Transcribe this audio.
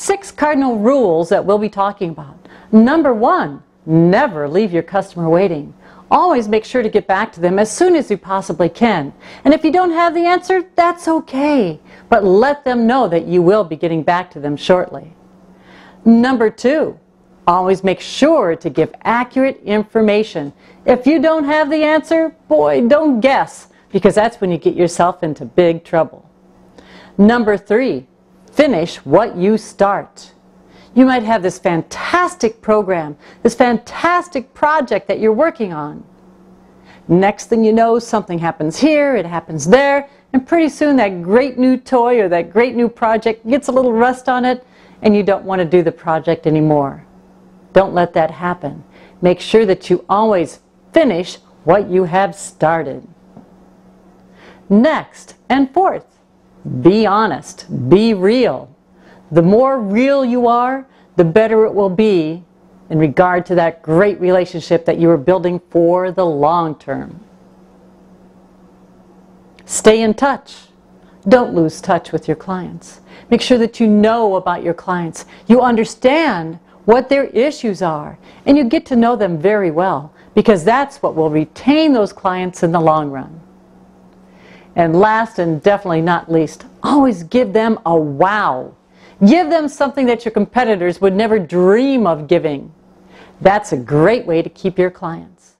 Six cardinal rules that we'll be talking about. Number one, never leave your customer waiting. Always make sure to get back to them as soon as you possibly can. And if you don't have the answer, that's okay. But let them know that you will be getting back to them shortly. Number two, always make sure to give accurate information. If you don't have the answer, boy, don't guess, because that's when you get yourself into big trouble. Number three, finish what you start. You might have this fantastic program, this fantastic project that you're working on. Next thing you know, something happens here, it happens there, and pretty soon that great new toy or that great new project gets a little rust on it, and you don't want to do the project anymore. Don't let that happen. Make sure that you always finish what you have started. Next and fourth, be honest. Be real. The more real you are, the better it will be in regard to that great relationship that you are building for the long term. Stay in touch. Don't lose touch with your clients. Make sure that you know about your clients. You understand what their issues are, and you get to know them very well because that's what will retain those clients in the long run. And last and definitely not least, always give them a wow. Give them something that your competitors would never dream of giving. That's a great way to keep your clients.